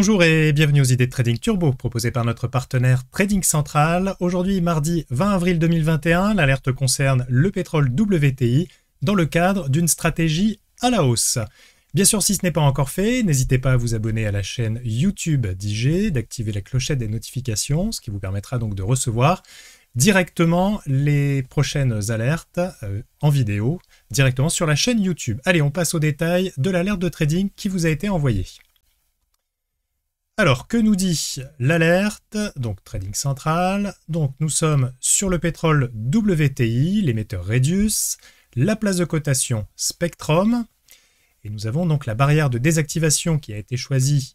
Bonjour et bienvenue aux idées de Trading Turbo proposées par notre partenaire Trading Central. Aujourd'hui, mardi 20 avril 2021, l'alerte concerne le pétrole WTI dans le cadre d'une stratégie à la hausse. Bien sûr, si ce n'est pas encore fait, n'hésitez pas à vous abonner à la chaîne YouTube d'IG, d'activer la clochette des notifications, ce qui vous permettra donc de recevoir directement les prochaines alertes euh, en vidéo, directement sur la chaîne YouTube. Allez, on passe aux détails de l'alerte de trading qui vous a été envoyée. Alors, que nous dit l'alerte Donc, trading central. Donc, nous sommes sur le pétrole WTI, l'émetteur Redius, la place de cotation Spectrum. Et nous avons donc la barrière de désactivation qui a été choisie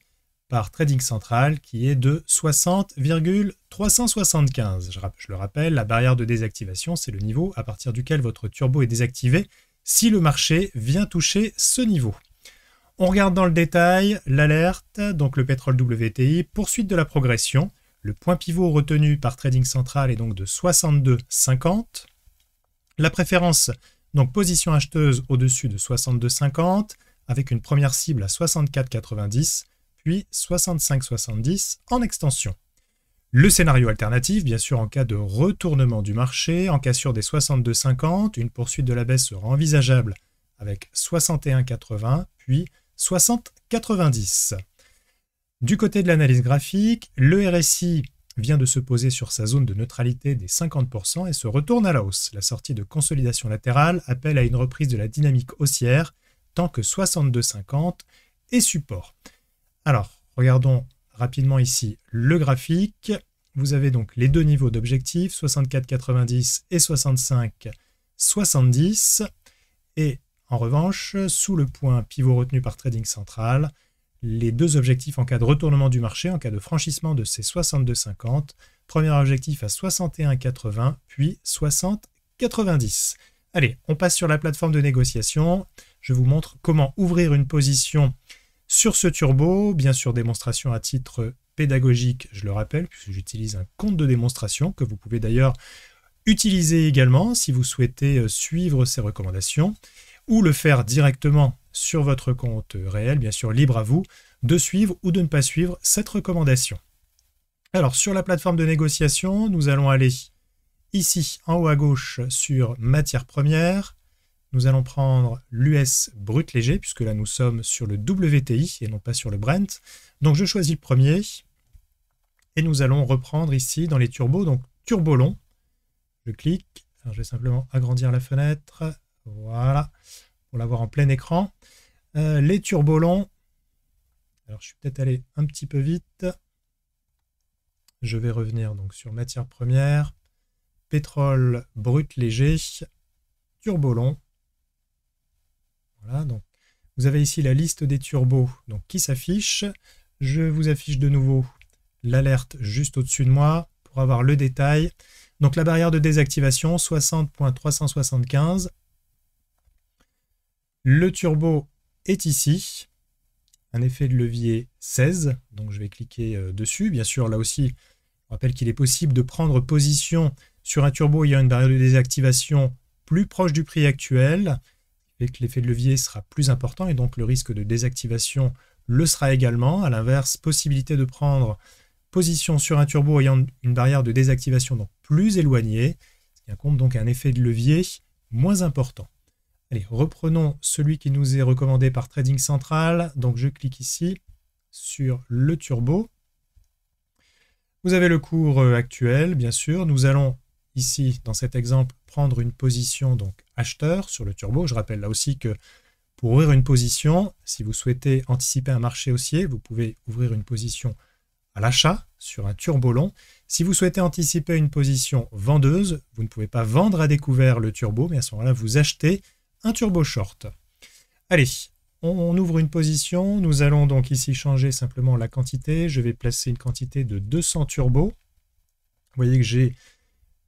par Trading Central qui est de 60,375. je le rappelle, la barrière de désactivation, c'est le niveau à partir duquel votre turbo est désactivé si le marché vient toucher ce niveau. On regarde dans le détail l'alerte, donc le pétrole WTI, poursuite de la progression. Le point pivot retenu par Trading Central est donc de 62,50. La préférence, donc position acheteuse au-dessus de 62,50, avec une première cible à 64,90, puis 65,70 en extension. Le scénario alternatif, bien sûr, en cas de retournement du marché, en cassure des 62,50, une poursuite de la baisse sera envisageable avec 61,80, puis 60-90. Du côté de l'analyse graphique, le RSI vient de se poser sur sa zone de neutralité des 50% et se retourne à la hausse. La sortie de consolidation latérale appelle à une reprise de la dynamique haussière tant que 62,50 est support. Alors, regardons rapidement ici le graphique. Vous avez donc les deux niveaux d'objectifs, 64,90 et 65,70. Et en revanche, sous le point pivot retenu par Trading Central, les deux objectifs en cas de retournement du marché, en cas de franchissement de ces 62,50, premier objectif à 61,80 puis 60,90. Allez, on passe sur la plateforme de négociation. Je vous montre comment ouvrir une position sur ce turbo, bien sûr démonstration à titre pédagogique, je le rappelle, puisque j'utilise un compte de démonstration que vous pouvez d'ailleurs utiliser également si vous souhaitez euh, suivre ces recommandations ou le faire directement sur votre compte réel, bien sûr libre à vous de suivre ou de ne pas suivre cette recommandation. Alors sur la plateforme de négociation, nous allons aller ici en haut à gauche sur matières premières. Nous allons prendre l'US brut léger, puisque là nous sommes sur le WTI et non pas sur le Brent. Donc je choisis le premier. Et nous allons reprendre ici dans les turbos, donc turbo long. Je clique, je vais simplement agrandir la fenêtre. Voilà, pour l'avoir en plein écran. Euh, les turbolons. Alors, je suis peut-être allé un petit peu vite. Je vais revenir donc sur matière première, pétrole brut léger, turbolons. Voilà, donc vous avez ici la liste des turbos donc, qui s'affiche. Je vous affiche de nouveau l'alerte juste au-dessus de moi pour avoir le détail. Donc la barrière de désactivation 60.375 le turbo est ici. Un effet de levier 16. Donc je vais cliquer euh, dessus. Bien sûr, là aussi, on rappelle qu'il est possible de prendre position sur un turbo ayant une barrière de désactivation plus proche du prix actuel. Et que l'effet de levier sera plus important et donc le risque de désactivation le sera également. À l'inverse, possibilité de prendre position sur un turbo ayant une barrière de désactivation donc plus éloignée, qui incombe donc un effet de levier moins important. Allez, reprenons celui qui nous est recommandé par Trading Central. Donc je clique ici sur le turbo. Vous avez le cours euh, actuel, bien sûr. Nous allons ici, dans cet exemple, prendre une position donc acheteur sur le turbo. Je rappelle là aussi que pour ouvrir une position, si vous souhaitez anticiper un marché haussier, vous pouvez ouvrir une position à l'achat sur un turbo long. Si vous souhaitez anticiper une position vendeuse, vous ne pouvez pas vendre à découvert le turbo, mais à ce moment-là, vous achetez un turbo short. Allez, on, ouvre une position. Nous allons donc ici changer simplement la quantité. Je vais placer une quantité de 200 turbos. Vous voyez que j'ai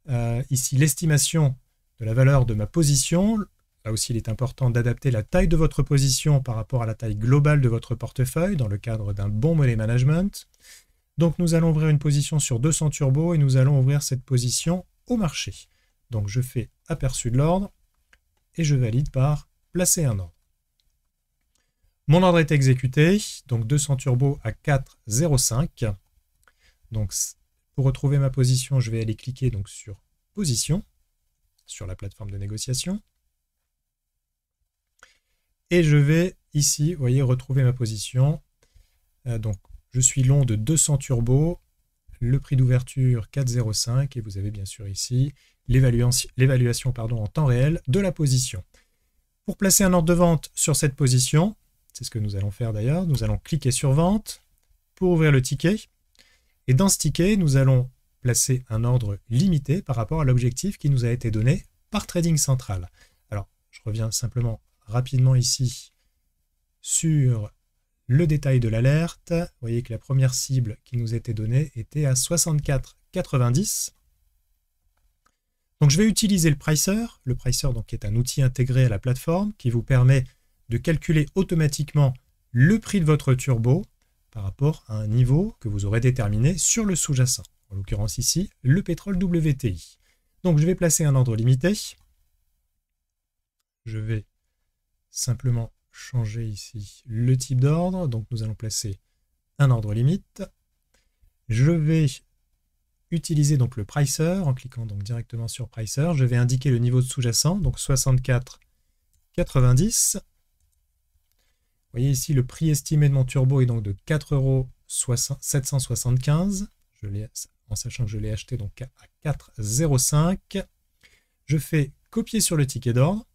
euh, ici l'estimation de la valeur de ma position. Là aussi, il est important d'adapter la taille de votre position par rapport à la taille globale de votre portefeuille dans le cadre d'un bon money management. Donc nous allons ouvrir une position sur 200 turbos et nous allons ouvrir cette position au marché. Donc je fais aperçu de l'ordre, et je valide par placer un ordre. Mon ordre est exécuté, donc 200 turbo à 4,05. Donc pour retrouver ma position, je vais aller cliquer donc sur position sur la plateforme de négociation. Et je vais ici, vous voyez, retrouver ma position. Euh, donc je suis long de 200 turbo le prix d'ouverture 4,05 et vous avez bien sûr ici l'évaluation en temps réel de la position. Pour placer un ordre de vente sur cette position, c'est ce que nous allons faire d'ailleurs, nous allons cliquer sur vente pour ouvrir le ticket. Et dans ce ticket, nous allons placer un ordre limité par rapport à l'objectif qui nous a été donné par Trading Central. Alors, je reviens simplement rapidement ici sur le détail de l'alerte. Vous voyez que la première cible qui nous était donnée était à 64,90. Donc je vais utiliser le pricer. Le pricer est un outil intégré à la plateforme qui vous permet de calculer automatiquement le prix de votre turbo par rapport à un niveau que vous aurez déterminé sur le sous-jacent. En l'occurrence ici, le pétrole WTI. Donc je vais placer un ordre limité. Je vais simplement changer ici le type d'ordre. Donc nous allons placer un ordre limite. Je vais utiliser donc le pricer en cliquant donc directement sur pricer. Je vais indiquer le niveau de sous-jacent, donc 64,90 90. Vous voyez ici le prix estimé de mon turbo est donc de 4,775 euros. En sachant que je l'ai acheté donc à 4,05. Je fais copier sur le ticket d'ordre.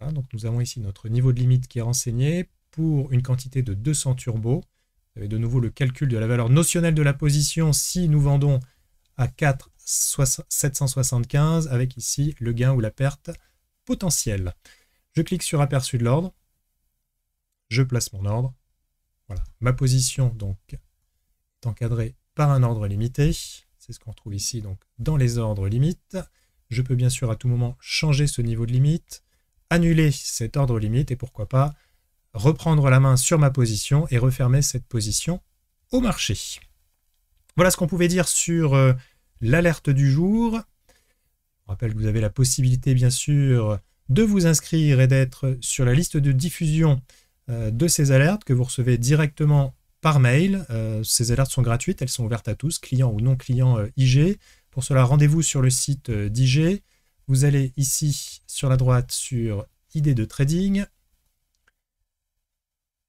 Hein, nous avons ici notre niveau de limite qui est renseigné pour une quantité de 200 turbos. Vous avez de nouveau le calcul de la valeur notionnelle de la position si nous vendons à 4,775 avec ici le gain ou la perte potentielle. Je clique sur aperçu de l'ordre. Je place mon ordre. ma position donc est encadrée par un ordre limité. C'est ce qu'on retrouve ici donc dans les ordres limites. Je peux bien sûr à tout moment changer ce niveau de limite annuler cet ordre limite et pourquoi pas reprendre la main sur ma position et refermer cette position au marché. Voilà ce qu'on pouvait dire sur euh, l'alerte du jour. Je rappelle que vous avez la possibilité bien sûr de vous inscrire et d'être sur la liste de diffusion euh, de ces alertes que vous recevez directement par mail. Euh, ces alertes sont gratuites, elles sont ouvertes à tous, clients ou non clients IG. Pour cela, rendez-vous sur le site d'IG vous allez ici sur la droite sur idée de trading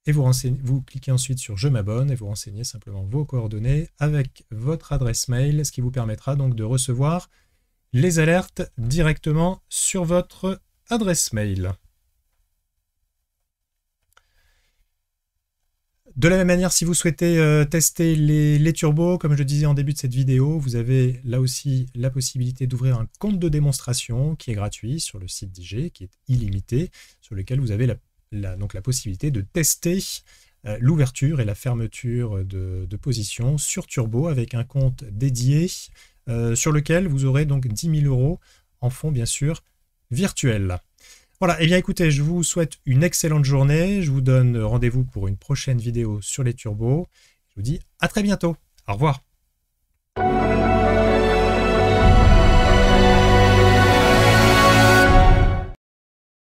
et vous, vous cliquez ensuite sur je m'abonne et vous renseignez simplement vos coordonnées avec votre adresse mail, ce qui vous permettra donc de recevoir les alertes directement sur votre adresse mail. De la même manière, si vous souhaitez euh, tester les, turbos, comme je disais en début de cette vidéo, vous avez là aussi la possibilité d'ouvrir un compte de démonstration qui est gratuit sur le site d'IG, qui est illimité, sur lequel vous avez la, donc la possibilité de tester euh, l'ouverture et la fermeture de, position sur turbo avec un compte dédié euh, sur lequel vous aurez donc 10 000 euros en fonds bien sûr virtuels. Voilà, et eh bien écoutez, je vous souhaite une excellente journée. Je vous donne rendez-vous pour une prochaine vidéo sur les turbos. Je vous dis à très bientôt. Au revoir.